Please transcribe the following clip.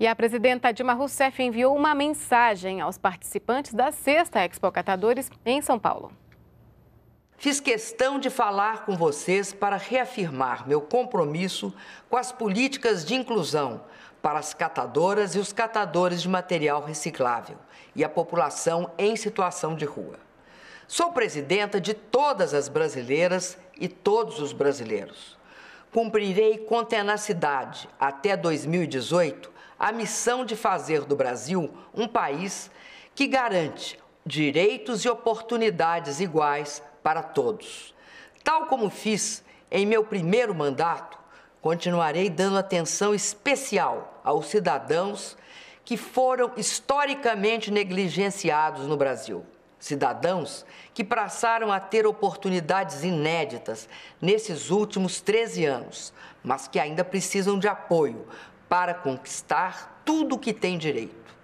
E a presidenta Dilma Rousseff enviou uma mensagem aos participantes da sexta Expo Catadores em São Paulo. Fiz questão de falar com vocês para reafirmar meu compromisso com as políticas de inclusão para as catadoras e os catadores de material reciclável e a população em situação de rua. Sou presidenta de todas as brasileiras e todos os brasileiros. Cumprirei com tenacidade até 2018 a missão de fazer do Brasil um país que garante direitos e oportunidades iguais para todos. Tal como fiz em meu primeiro mandato, continuarei dando atenção especial aos cidadãos que foram historicamente negligenciados no Brasil. Cidadãos que passaram a ter oportunidades inéditas nesses últimos 13 anos, mas que ainda precisam de apoio para conquistar tudo o que tem direito.